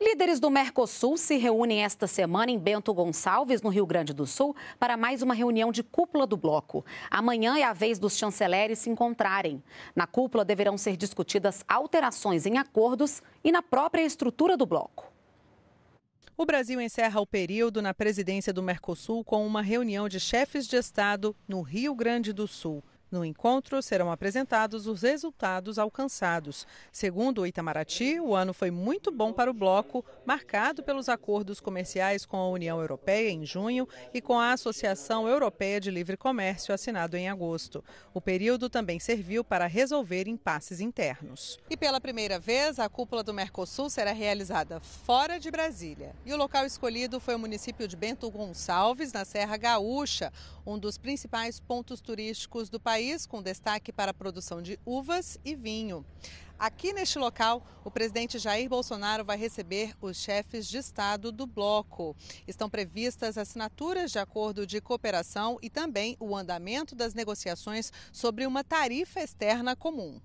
Líderes do Mercosul se reúnem esta semana em Bento Gonçalves, no Rio Grande do Sul, para mais uma reunião de cúpula do bloco. Amanhã é a vez dos chanceleres se encontrarem. Na cúpula deverão ser discutidas alterações em acordos e na própria estrutura do bloco. O Brasil encerra o período na presidência do Mercosul com uma reunião de chefes de Estado no Rio Grande do Sul. No encontro serão apresentados os resultados alcançados. Segundo o Itamaraty, o ano foi muito bom para o bloco, marcado pelos acordos comerciais com a União Europeia em junho e com a Associação Europeia de Livre Comércio, assinado em agosto. O período também serviu para resolver impasses internos. E pela primeira vez, a cúpula do Mercosul será realizada fora de Brasília. E o local escolhido foi o município de Bento Gonçalves, na Serra Gaúcha, um dos principais pontos turísticos do país país, com destaque para a produção de uvas e vinho. Aqui neste local, o presidente Jair Bolsonaro vai receber os chefes de Estado do bloco. Estão previstas assinaturas de acordo de cooperação e também o andamento das negociações sobre uma tarifa externa comum.